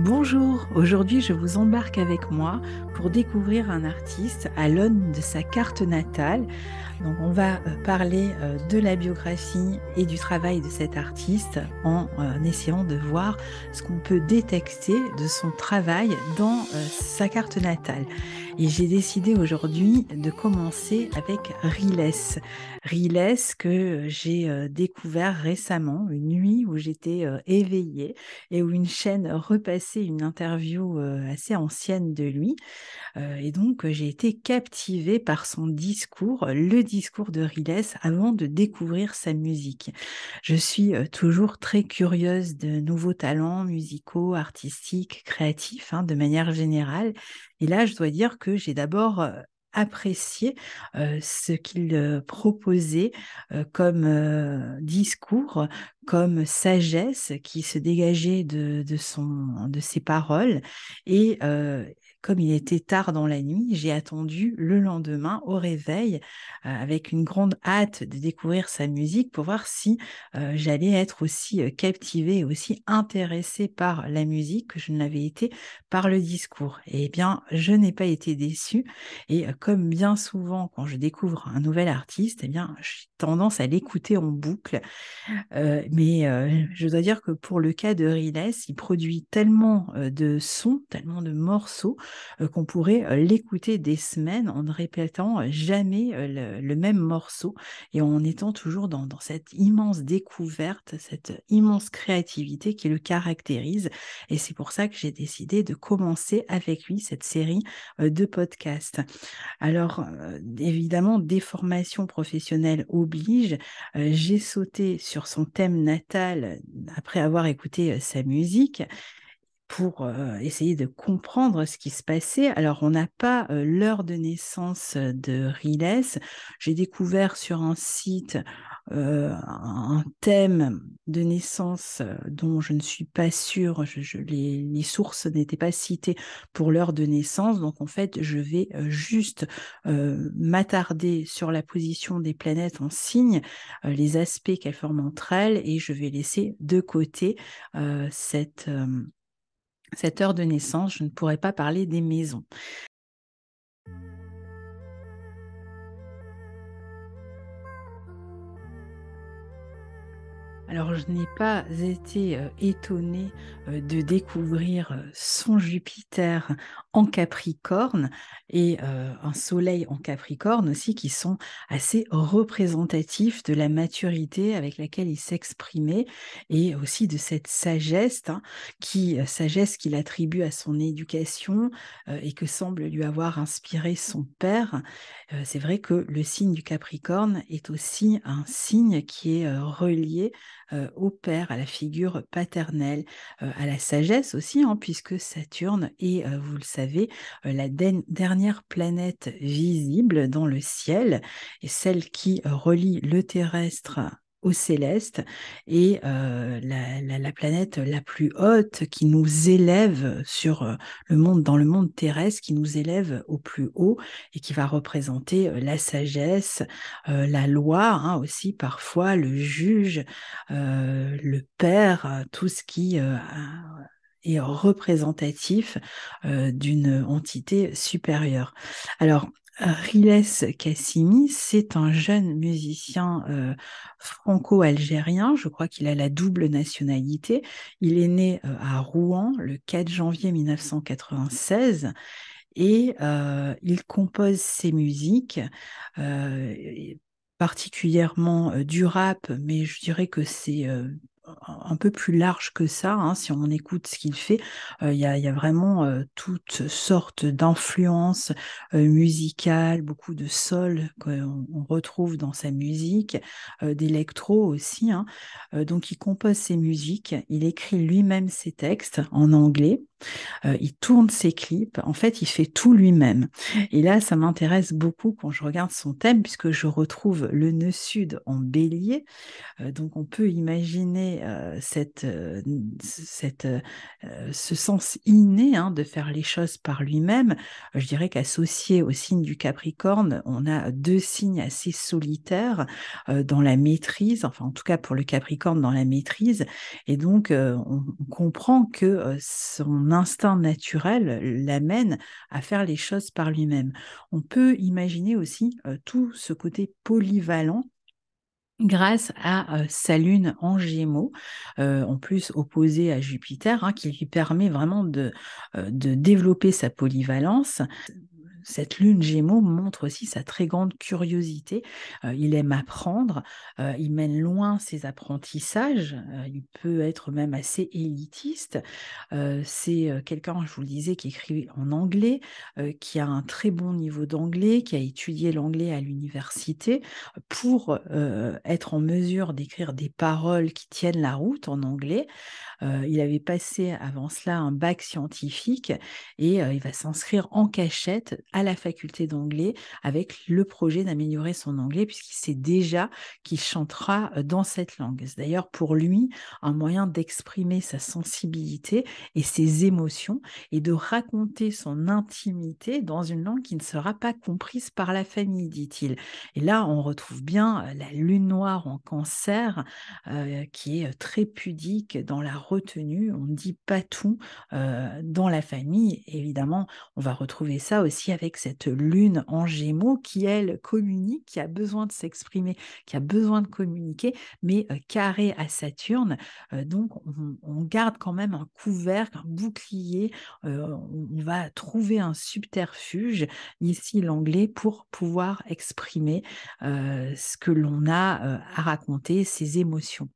Bonjour, aujourd'hui je vous embarque avec moi pour découvrir un artiste à l'aune de sa carte natale. Donc on va euh, parler euh, de la biographie et du travail de cet artiste en euh, essayant de voir ce qu'on peut détecter de son travail dans sa carte natale. Et j'ai décidé aujourd'hui de commencer avec Riles. Riles que euh, j'ai euh, découvert récemment, une nuit où j'étais euh, éveillée et où une chaîne repassait une interview assez ancienne de lui. Et donc j'ai été captivée par son discours, le discours de Riles, avant de découvrir sa musique. Je suis toujours très curieuse de nouveaux talents musicaux, artistiques, créatifs, hein, de manière générale. Et là, je dois dire que j'ai d'abord apprécié ce qu'il proposait comme discours, comme sagesse qui se dégageait de, de, son, de ses paroles. Et comme il était tard dans la nuit, j'ai attendu le lendemain au réveil euh, avec une grande hâte de découvrir sa musique pour voir si euh, j'allais être aussi euh, captivée aussi intéressée par la musique que je ne l'avais été par le discours. Eh bien, je n'ai pas été déçue et comme bien souvent quand je découvre un nouvel artiste, eh bien, j'ai tendance à l'écouter en boucle. mais je dois dire que pour le cas de Riles, il produit tellement de sons, tellement de morceaux euh, qu'on pourrait euh, l'écouter des semaines en ne répétant euh, jamais le, même morceau et en étant toujours dans, dans cette immense découverte, cette immense créativité qui le caractérise. Et c'est pour ça que j'ai décidé de commencer avec lui cette série de podcasts. Alors, évidemment, des formations professionnelles obligent. J'ai sauté sur son thème natal après avoir écouté sa musique pour essayer de comprendre ce qui se passait. Alors, on n'a pas l'heure de naissance de Riles. J'ai découvert sur un site un thème de naissance dont je ne suis pas sûre, les, les, sources n'étaient pas citées pour l'heure de naissance. Donc, en fait, je vais juste m'attarder sur la position des planètes en signe, les aspects qu'elles forment entre elles, et je vais laisser de côté cette cette heure de naissance, je ne pourrais pas parler des maisons. Alors je n'ai pas été euh, étonnée euh, de découvrir euh, son Jupiter en Capricorne et un Soleil en Capricorne aussi qui sont assez représentatifs de la maturité avec laquelle il s'exprimait et aussi de cette sagesse hein, qui sagesse qu'il attribue à son éducation et que semble lui avoir inspiré son père. C'est vrai que le signe du Capricorne est aussi un signe qui est relié au euh, père, à la figure paternelle, euh, à la sagesse aussi, hein, puisque Saturne est, euh, vous le savez, la dernière planète visible dans le ciel, et celle qui relie le terrestre au céleste et la, planète la plus haute qui nous élève sur le monde dans le monde terrestre qui nous élève au plus haut et qui va représenter la sagesse la loi hein, aussi parfois le juge le père tout ce qui est représentatif d'une entité supérieure alors Riles Cassimi, c'est un jeune musicien euh, franco-algérien. Je crois qu'il a la double nationalité. Il est né euh, à Rouen le 4 janvier 1996 et euh, il compose ses musiques. particulièrement du rap, mais je dirais que c'est un peu plus large que ça, hein, si on écoute ce qu'il fait, euh, il y, a vraiment euh, toutes sortes d'influences euh, musicales, beaucoup de sol qu'on retrouve dans sa musique, d'électro aussi. Hein. donc il compose ses musiques, il écrit lui-même ses textes en anglais, il tourne ses clips, en fait il fait tout lui-même. Et là, ça m'intéresse beaucoup quand je regarde son thème, puisque je retrouve le nœud sud en bélier. donc on peut imaginer euh, cette, euh, cette, euh, ce sens inné hein, de faire les choses par lui-même, je dirais qu'associé au signe du Capricorne, on a deux signes assez solitaires dans la maîtrise, enfin en tout cas pour le Capricorne dans la maîtrise, et donc on comprend que son instinct naturel l'amène à faire les choses par lui-même. On peut imaginer aussi tout ce côté polyvalent grâce à sa lune en gémeaux, en plus opposée à Jupiter, hein, qui lui permet vraiment de développer sa polyvalence cette lune Gémeaux montre aussi sa très grande curiosité. Euh, il aime apprendre, euh, il mène loin ses apprentissages, euh, il peut être même assez élitiste. c'est quelqu'un, je vous le disais, qui écrit en anglais, qui a un très bon niveau d'anglais, qui a étudié l'anglais à l'université pour être en mesure d'écrire des paroles qui tiennent la route en anglais. il avait passé avant cela un bac scientifique et il va s'inscrire en cachette à la faculté d'anglais avec le projet d'améliorer son anglais puisqu'il sait déjà qu'il chantera euh, dans cette langue. C'est d'ailleurs pour lui un moyen d'exprimer sa sensibilité et ses émotions et de raconter son intimité dans une langue qui ne sera pas comprise par la famille, dit-il. Et là, on retrouve bien euh, la lune noire en cancer euh, qui est très pudique dans la retenue. On ne dit pas tout dans la famille. Évidemment, on va retrouver ça aussi avec cette lune en gémeaux qui, elle, communique, qui a besoin de s'exprimer, qui a besoin de communiquer, mais carré à Saturne. donc, on, garde quand même un couvercle, un bouclier. on va trouver un subterfuge, ici l'anglais, pour pouvoir exprimer ce que l'on a à raconter, ses émotions.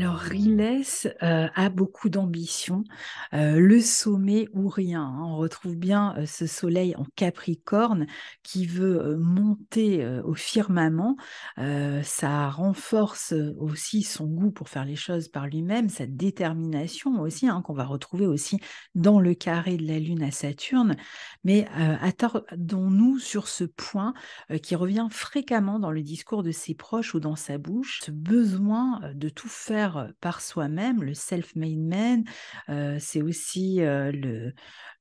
alors Riles euh, a beaucoup d'ambition, euh, le sommet ou rien. Hein. On retrouve bien euh, ce soleil en Capricorne qui veut monter au firmament. ça renforce aussi son goût pour faire les choses par lui-même, sa détermination aussi, hein, qu'on va retrouver aussi dans le carré de la Lune à Saturne. Mais attendons nous sur ce point qui revient fréquemment dans le discours de ses proches ou dans sa bouche, ce besoin de tout faire par soi-même, le self-made man, c'est aussi le,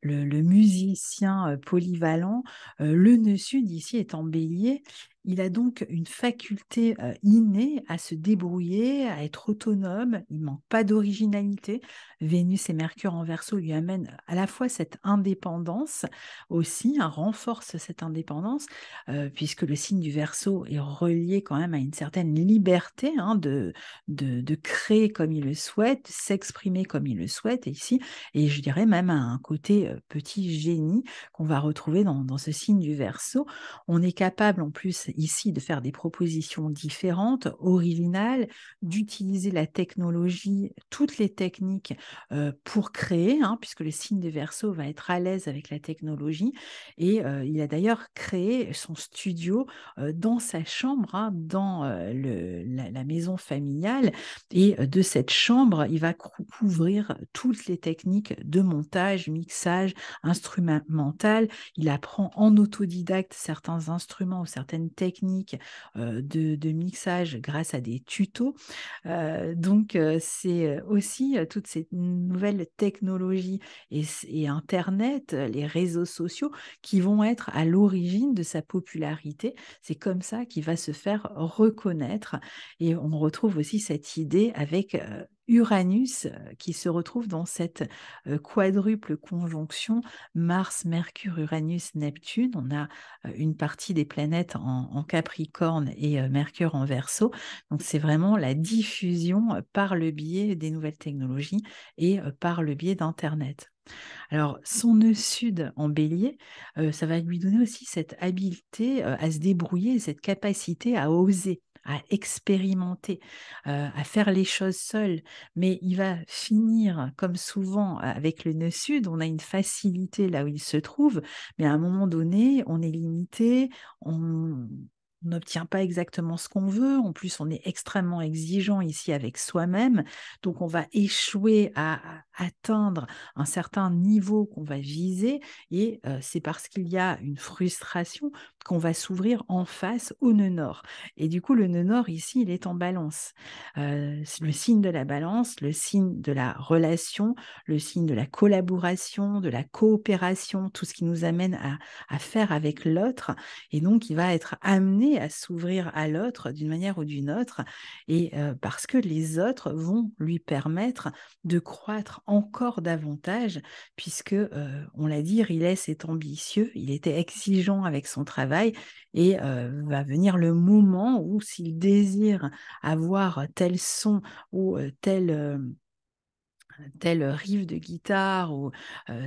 le, le, musicien polyvalent. le nœud sud ici est en bélier il a donc une faculté euh, innée à se débrouiller, à être autonome. Il manque pas d'originalité. Vénus et Mercure en verso lui amènent à la fois cette indépendance aussi, un renforce cette indépendance, euh, puisque le signe du verso est relié quand même à une certaine liberté hein, de, de, créer comme il le souhaite, s'exprimer comme il le souhaite ici, et je dirais même à un côté euh, petit génie qu'on va retrouver dans, dans ce signe du verso. On est capable en plus ici de faire des propositions différentes, originales, d'utiliser la technologie, toutes les techniques euh, pour créer, hein, puisque le signe de verso va être à l'aise avec la technologie. Et euh, il a d'ailleurs créé son studio euh, dans sa chambre, hein, dans le, la, maison familiale. Et de cette chambre, il va couvrir toutes les techniques de montage, mixage, instrumental. Il apprend en autodidacte certains instruments ou certaines techniques techniques de, mixage grâce à des tutos. donc, c'est aussi toutes ces nouvelles technologies et, et Internet, les réseaux sociaux qui vont être à l'origine de sa popularité. C'est comme ça qu'il va se faire reconnaître. Et on retrouve aussi cette idée avec Uranus euh, qui se retrouve dans cette euh, quadruple conjonction Mars, Mercure, Uranus, Neptune. On a euh, une partie des planètes en, Capricorne et Mercure en Verseau. Donc c'est vraiment la diffusion par le biais des nouvelles technologies et par le biais d'Internet. Alors, son nœud sud en bélier, ça va lui donner aussi cette habileté à se débrouiller, cette capacité à oser à expérimenter, à faire les choses seul. Mais il va finir, comme souvent avec le nœud sud, on a une facilité là où il se trouve, mais à un moment donné, on est limité, on, on n'obtient pas exactement ce qu'on veut. En plus, on est extrêmement exigeant ici avec soi-même. Donc, on va échouer à, atteindre un certain niveau qu'on va viser. Et euh, c'est parce qu'il y a une frustration qu'on va s'ouvrir en face au nœud nord. Et du coup, le nœud nord, ici, il est en balance. Euh, c'est le signe de la balance, le signe de la relation, le signe de la collaboration, de la coopération, tout ce qui nous amène à faire avec l'autre. Et donc, il va être amené à s'ouvrir à l'autre d'une manière ou d'une autre, et parce que les autres vont lui permettre de croître encore davantage, puisque, on l'a dit, il est ambitieux, il était exigeant avec son travail, et va venir le moment où s'il désire avoir tel son ou tel telle riff de guitare ou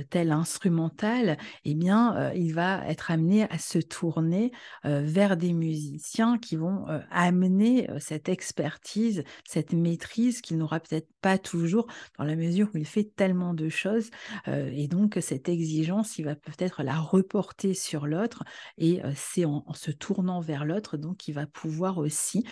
tel instrumental, eh bien, il va être amené à se tourner vers des musiciens qui vont amener cette expertise, cette maîtrise qu'il n'aura peut-être pas toujours dans la mesure où il fait tellement de choses. et donc, cette exigence, il va peut-être la reporter sur l'autre et c'est en, se tournant vers l'autre, donc, qu'il va pouvoir aussi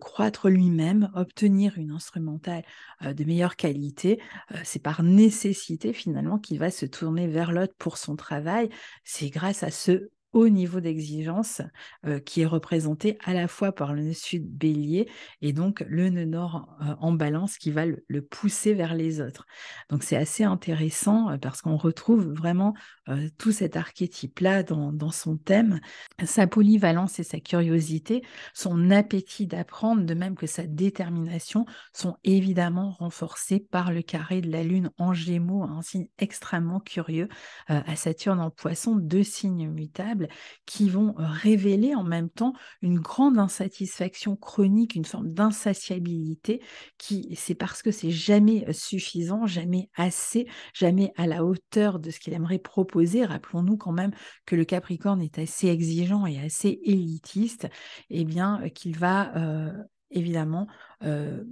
croître lui-même, obtenir une instrumentale de meilleure qualité euh, c'est par nécessité finalement qu'il va se tourner vers l'autre pour son travail. C'est grâce à ce haut niveau d'exigence euh, qui est représenté à la fois par le nœud sud bélier et donc le nœud nord euh, en balance qui va le, pousser vers les autres. Donc c'est assez intéressant parce qu'on retrouve vraiment euh, tout cet archétype-là dans, son thème, sa polyvalence et sa curiosité, son appétit d'apprendre, de même que sa détermination, sont évidemment renforcés par le carré de la Lune en Gémeaux, un signe extrêmement curieux, euh, à Saturne en Poisson, deux signes mutables qui vont euh, révéler en même temps une grande insatisfaction chronique, une forme d'insatiabilité qui, c'est parce que c'est jamais suffisant, jamais assez, jamais à la hauteur de ce qu'il aimerait proposer Rappelons-nous quand même que le Capricorne est assez exigeant et assez élitiste, et eh bien euh, qu'il va euh, évidemment euh,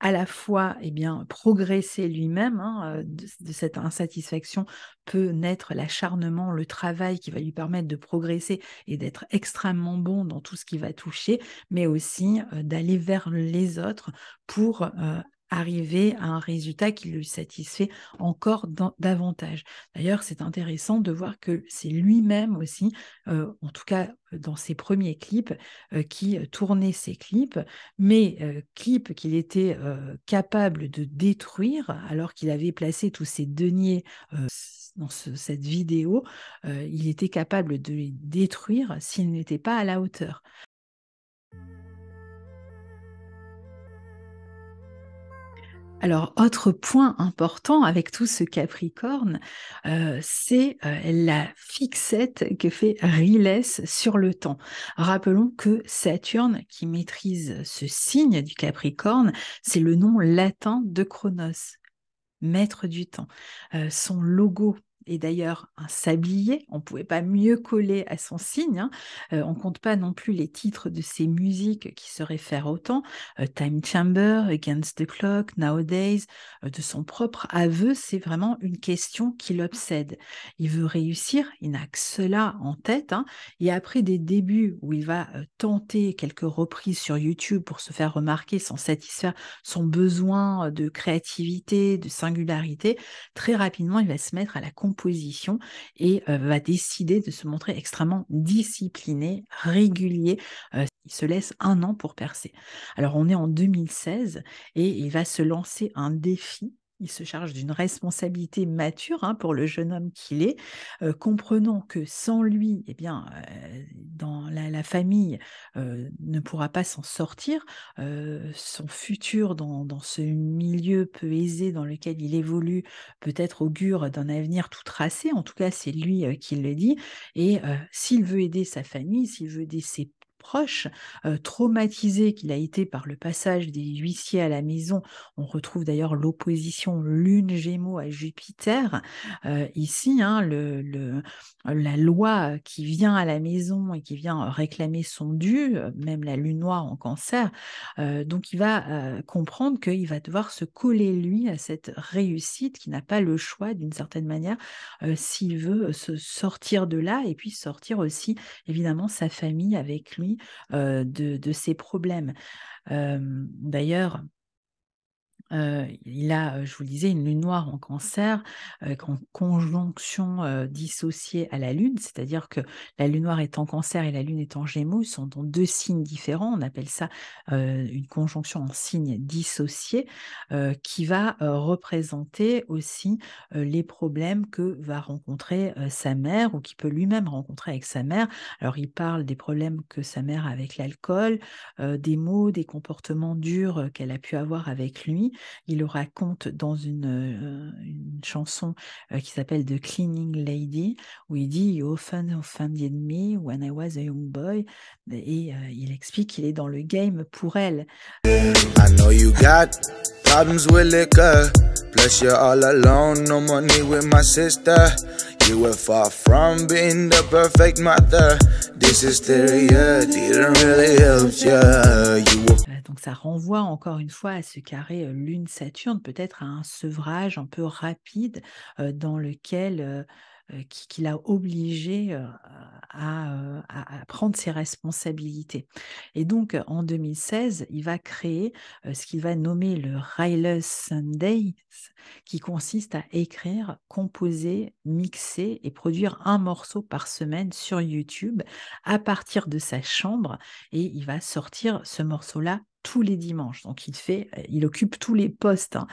à la fois eh bien, progresser lui-même, hein, de, cette insatisfaction peut naître l'acharnement, le travail qui va lui permettre de progresser et d'être extrêmement bon dans tout ce qui va toucher, mais aussi d'aller vers les autres pour arriver à un résultat qui lui satisfait encore davantage. D'ailleurs, c'est intéressant de voir que c'est lui-même aussi, euh, en tout cas euh, dans ses premiers clips, euh, qui tournait ses clips, mais clips qu'il était capable de détruire alors qu'il avait placé tous ses deniers dans cette vidéo, il était capable de les détruire s'il n'était pas à la hauteur. Alors, autre point important avec tout ce Capricorne, euh, c'est euh, la fixette que fait Riles sur le temps. Rappelons que Saturne, qui maîtrise ce signe du Capricorne, c'est le nom latin de Chronos, maître du temps. Euh, son logo et d'ailleurs un sablier. On ne pouvait pas mieux coller à son signe. Hein. Euh, on compte pas non plus les titres de ses musiques qui se réfèrent autant. temps. Euh, Time Chamber, Against the Clock, Nowadays, euh, de son propre aveu, c'est vraiment une question qui l'obsède. Il veut réussir, il n'a que cela en tête. Hein. Et après des débuts où il va tenter quelques reprises sur YouTube pour se faire remarquer, sans satisfaire son besoin de créativité, de singularité, très rapidement, il va se mettre à la compétition position et euh, va décider de se montrer extrêmement discipliné, régulier. Euh, il se laisse un an pour percer. Alors on est en 2016 et il va se lancer un défi il se charge d'une responsabilité mature hein, pour le jeune homme qu'il est, comprenant que sans lui, eh bien, dans la, famille ne pourra pas s'en sortir, son futur dans, dans, ce milieu peu aisé dans lequel il évolue peut-être augure d'un avenir tout tracé, en tout cas c'est lui qui le dit, et s'il veut aider sa famille, s'il veut aider ses proche euh, traumatisé qu'il a été par le passage des huissiers à la maison. On retrouve d'ailleurs l'opposition Lune-Gémeaux à Jupiter. Euh, ici, hein, le, la loi qui vient à la maison et qui vient réclamer son dû, euh, même la Lune noire en cancer, donc il va comprendre qu'il va devoir se coller, lui, à cette réussite, qui n'a pas le choix, d'une certaine manière, s'il veut se sortir de là et puis sortir aussi, évidemment, sa famille avec lui de, ces problèmes. D'ailleurs, il a, je vous le disais, une lune noire en cancer, en conjonction dissociée à la lune, c'est-à-dire que la lune noire est en cancer et la lune est en gémeaux, ils sont dans deux signes différents, on appelle ça une conjonction en signes dissociés, qui va représenter aussi les problèmes que va rencontrer sa mère ou qui peut lui-même rencontrer avec sa mère. Alors il parle des problèmes que sa mère a avec l'alcool, des mots, des comportements durs qu'elle a pu avoir avec lui. Il le raconte dans une, euh, chanson euh, qui s'appelle The Cleaning Lady, où il dit You often offended me when I was a young boy. Et euh, il explique qu'il est dans le game pour elle. I know you got Problems with liquor. Plus, you're all alone, no money with my sister. You were far from being the perfect mother. This hysteria didn't really help you. you were... Euh, donc ça renvoie encore une fois à ce carré euh, Lune-Saturne, peut-être à un sevrage un peu rapide euh, dans lequel euh, euh, qui, l'a obligé euh, euh, à, prendre ses responsabilités. Et donc, en 2016, il va créer ce qu'il va nommer le Rayless Sunday, qui consiste à écrire, composer, mixer et produire un morceau par semaine sur YouTube à partir de sa chambre. Et il va sortir ce morceau-là tous les dimanches. Donc il fait, euh, il occupe tous les postes. Hein.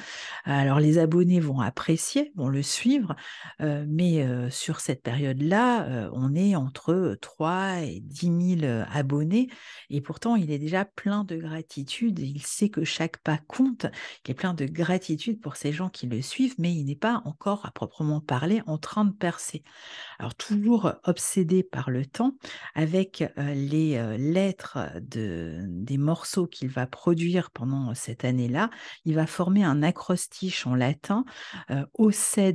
Alors les abonnés vont apprécier, vont le suivre, euh, mais euh, sur cette période-là, on est entre 3 et 10 000 abonnés, et pourtant il est déjà plein de gratitude, il sait que chaque pas compte, il est plein de gratitude pour ces gens qui le suivent, mais il n'est pas encore à proprement parler en train de percer. Alors toujours obsédé par le temps, avec les lettres de, des morceaux qu'il va produire pendant cette année-là, il va former un acrostiche en latin, euh,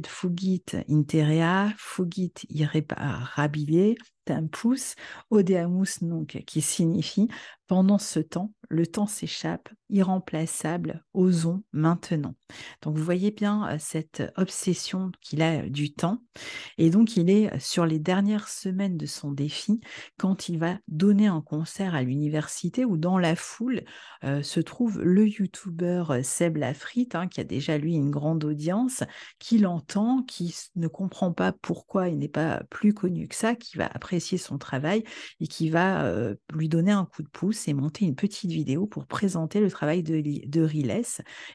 fugit interea, fugit irreparabile, un pouce, odeamus donc qui signifie pendant ce temps, le temps s'échappe, irremplaçable, osons maintenant. Donc vous voyez bien euh, cette obsession qu'il a euh, du temps. Et donc il est euh, sur les dernières semaines de son défi quand il va donner un concert à l'université où dans la foule se trouve le youtubeur Seb Lafrite, hein, qui a déjà lui une grande audience, qui l'entend, qui ne comprend pas pourquoi il n'est pas plus connu que ça, qui va après son travail et qui va euh, lui donner un coup de pouce et monter une petite vidéo pour présenter le travail de, de Riles.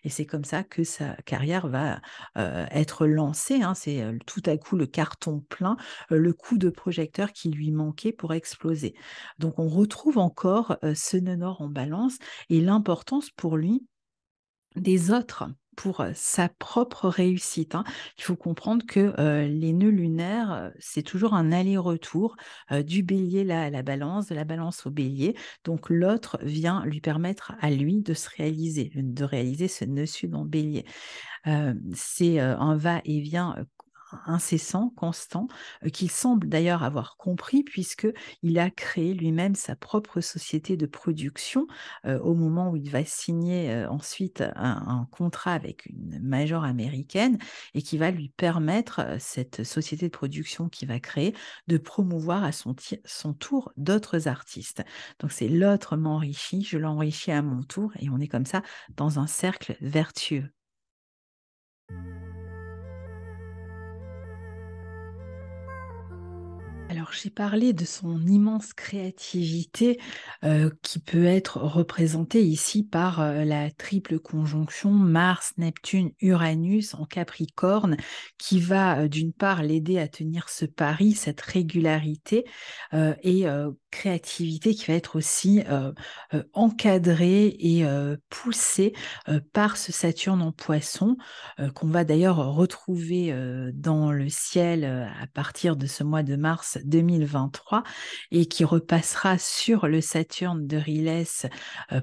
Et c'est comme ça que sa carrière va euh, être lancée. Hein. C'est euh, tout à coup le carton plein, le coup de projecteur qui lui manquait pour exploser. Donc on retrouve encore ce Nenor en balance et l'importance pour lui des autres pour sa propre réussite. Hein. Il faut comprendre que les nœuds lunaires, c'est toujours un aller-retour du bélier là à la balance, de la balance au bélier. Donc l'autre vient lui permettre à lui de se réaliser, de réaliser ce nœud sud en bélier. c'est un va-et-vient incessant, constant, euh, qu'il semble d'ailleurs avoir compris puisque il a créé lui-même sa propre société de production euh, au moment où il va signer euh, ensuite un, contrat avec une major américaine et qui va lui permettre, cette société de production qu'il va créer, de promouvoir à son tour d'autres artistes. Donc c'est l'autre m'enrichit, je l'enrichis à mon tour et on est comme ça dans un cercle vertueux. Alors j'ai parlé de son immense créativité euh, qui peut être représentée ici par euh, la triple conjonction Mars, Neptune, Uranus en Capricorne qui va euh, d'une part l'aider à tenir ce pari, cette régularité et créativité qui va être aussi euh, euh, encadrée et euh, poussée par ce Saturne en poisson qu'on va d'ailleurs retrouver dans le ciel à partir de ce mois de mars 2023 et qui repassera sur le Saturne de Riles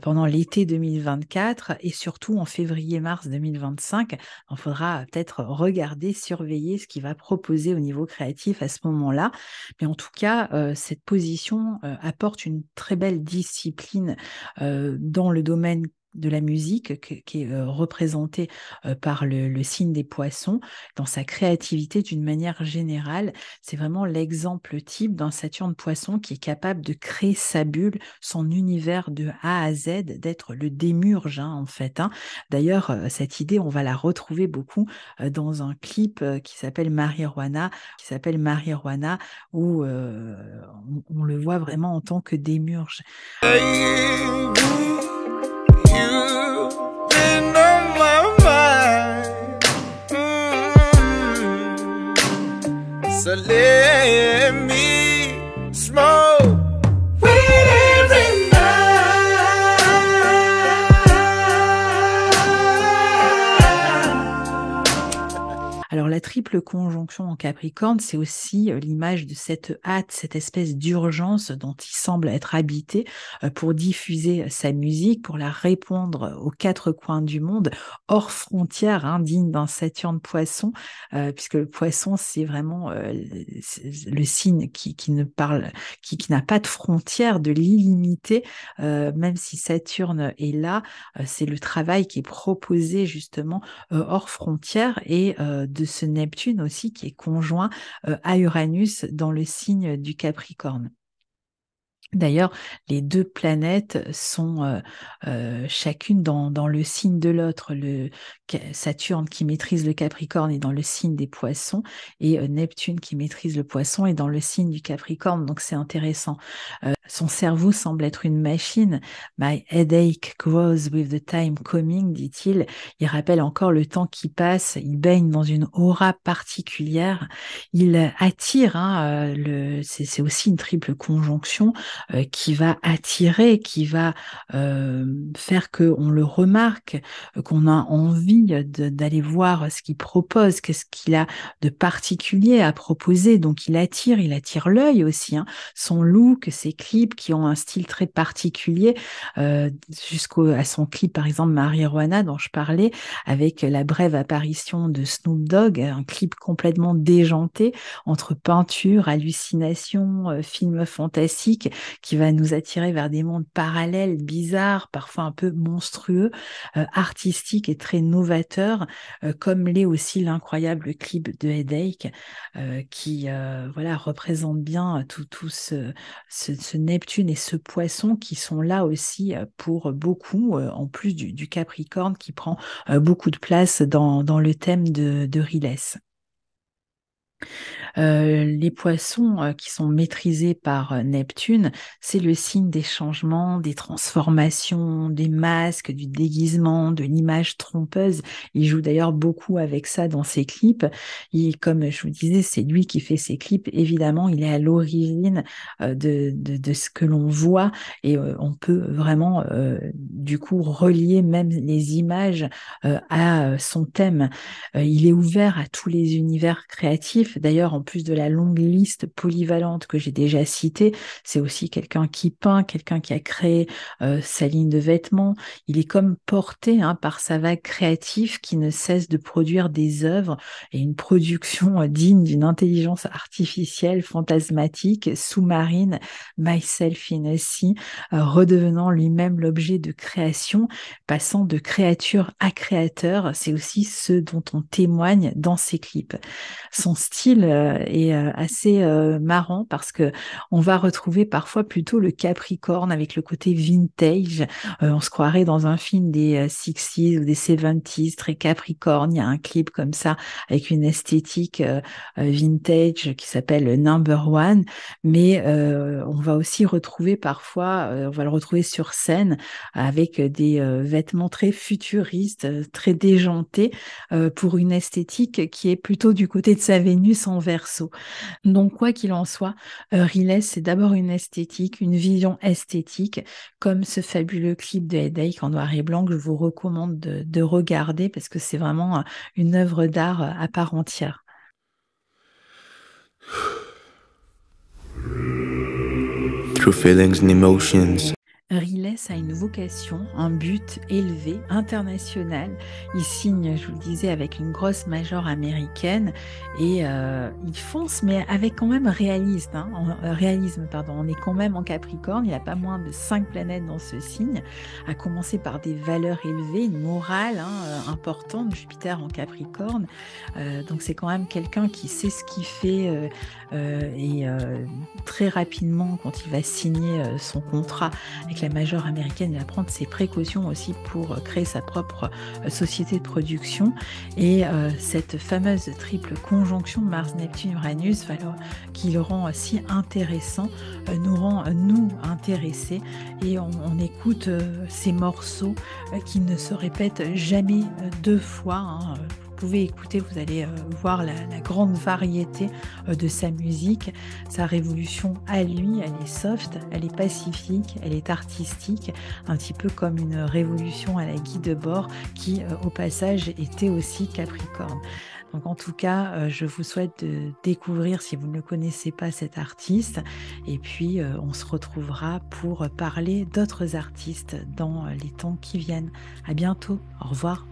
pendant l'été 2024 et surtout en février-mars 2025. Il faudra peut-être regarder, surveiller ce qu'il va proposer au niveau créatif à ce moment-là. Mais en tout cas, cette position euh, apporte une très belle discipline euh, dans le domaine de la musique qui est euh, représentée euh, par le, signe des poissons, dans sa créativité d'une manière générale, c'est vraiment l'exemple type d'un Saturne poisson qui est capable de créer sa bulle, son univers de A à Z, d'être le démurge hein, en fait. Hein. D'ailleurs, euh, cette idée, on va la retrouver beaucoup dans un clip qui s'appelle Marijuana, qui s'appelle Marijuana, où on, on, le voit vraiment en tant que démurge. So let me la triple conjonction en Capricorne, c'est aussi euh, l'image de cette hâte, cette espèce d'urgence dont il semble être habité euh, pour diffuser euh, sa musique, pour la répondre aux quatre coins du monde, hors frontières, indigne hein, d'un Saturne poisson, puisque le poisson, c'est vraiment le signe qui, ne parle, qui, qui n'a pas de frontières, de l'illimité, même si Saturne est là, c'est le travail qui est proposé justement hors frontières et de ce Neptune aussi qui est conjoint euh, à Uranus dans le signe du Capricorne. D'ailleurs, les deux planètes sont euh, euh, chacune dans, le signe de l'autre. Le Saturne qui maîtrise le Capricorne est dans le signe des Poissons et euh, Neptune qui maîtrise le Poisson est dans le signe du Capricorne. Donc c'est intéressant. son cerveau semble être une machine. My headache grows with the time coming, dit-il. Il rappelle encore le temps qui passe. Il baigne dans une aura particulière. Il attire. Hein, c'est aussi une triple conjonction. Euh, qui va attirer, qui va euh, faire qu'on le remarque, euh, qu'on a envie d'aller voir ce qu'il propose, qu'est-ce qu'il a de particulier à proposer. Donc il attire, il attire l'œil aussi. Hein. Son look, ses clips qui ont un style très particulier, euh, jusqu'à son clip par exemple Ruana dont je parlais, avec la brève apparition de Snoop Dogg, un clip complètement déjanté entre peinture, hallucination, euh, film fantastique qui va nous attirer vers des mondes parallèles, bizarres, parfois un peu monstrueux, euh, artistiques et très novateurs, euh, comme l'est aussi l'incroyable clip de Headache, euh, qui voilà représente bien tout, ce, Neptune et ce poisson qui sont là aussi pour beaucoup, en plus du, Capricorne qui prend beaucoup de place dans, le thème de, de Riles. Euh, les poissons euh, qui sont maîtrisés par euh, Neptune, c'est le signe des changements, des transformations, des masques, du déguisement, de l'image trompeuse. Il joue d'ailleurs beaucoup avec ça dans ses clips. Et comme je vous disais, c'est lui qui fait ses clips. Évidemment, il est à l'origine de, de, ce que l'on voit et on peut vraiment, du coup, relier même les images à son thème. il est ouvert à tous les univers créatifs D'ailleurs, en plus de la longue liste polyvalente que j'ai déjà citée, c'est aussi quelqu'un qui peint, quelqu'un qui a créé euh, sa ligne de vêtements. Il est comme porté hein, par sa vague créative qui ne cesse de produire des œuvres et une production euh, digne d'une intelligence artificielle fantasmatique, sous-marine, myself in a sea, euh, redevenant lui-même l'objet de création, passant de créature à créateur. C'est aussi ce dont on témoigne dans ses clips. Son style est euh, et euh, assez euh, marrant parce que on va retrouver parfois plutôt le Capricorne avec le côté vintage. on se croirait dans un film des 60s ou des 70s, très Capricorne. Il y a un clip comme ça avec une esthétique vintage qui s'appelle Number One. Mais on va aussi retrouver parfois, on va le retrouver sur scène avec des vêtements très futuristes, très déjantés pour une esthétique qui est plutôt du côté de sa Vénus son verso. Donc quoi qu'il en soit, euh, Riley, c'est d'abord une esthétique, une vision esthétique, comme ce fabuleux clip de Headache en noir et blanc que je vous recommande de, regarder parce que c'est vraiment euh, une œuvre d'art euh, à part entière. Through feelings and emotions. Riles a une vocation, un but élevé, international. Il signe, je vous le disais, avec une grosse major américaine et euh, il fonce, mais avec quand même réalisme. Hein, euh, réalisme pardon. On est quand même en Capricorne, il n'y a pas moins de cinq planètes dans ce signe, à commencer par des valeurs élevées, une morale hein, euh, importante, Jupiter en Capricorne. donc c'est quand même quelqu'un qui sait ce qu'il fait et très rapidement, quand il va signer son contrat avec la major américaine va prendre ses précautions aussi pour euh, créer sa propre euh, société de production. Et euh, cette fameuse triple conjonction Mars-Neptune-Uranus qui le rend si intéressant, nous rend nous intéressés et on, écoute ces morceaux qui ne se répètent jamais deux fois. Hein, pouvez écouter, vous allez euh, voir la, grande variété euh, de sa musique. Sa révolution à lui, elle est soft, elle est pacifique, elle est artistique, un petit peu comme une révolution à la Guy bord qui, euh, au passage, était aussi Capricorne. Donc en tout cas, je vous souhaite de découvrir si vous ne connaissez pas cet artiste. Et puis on se retrouvera pour parler d'autres artistes dans les temps qui viennent. À bientôt. Au revoir.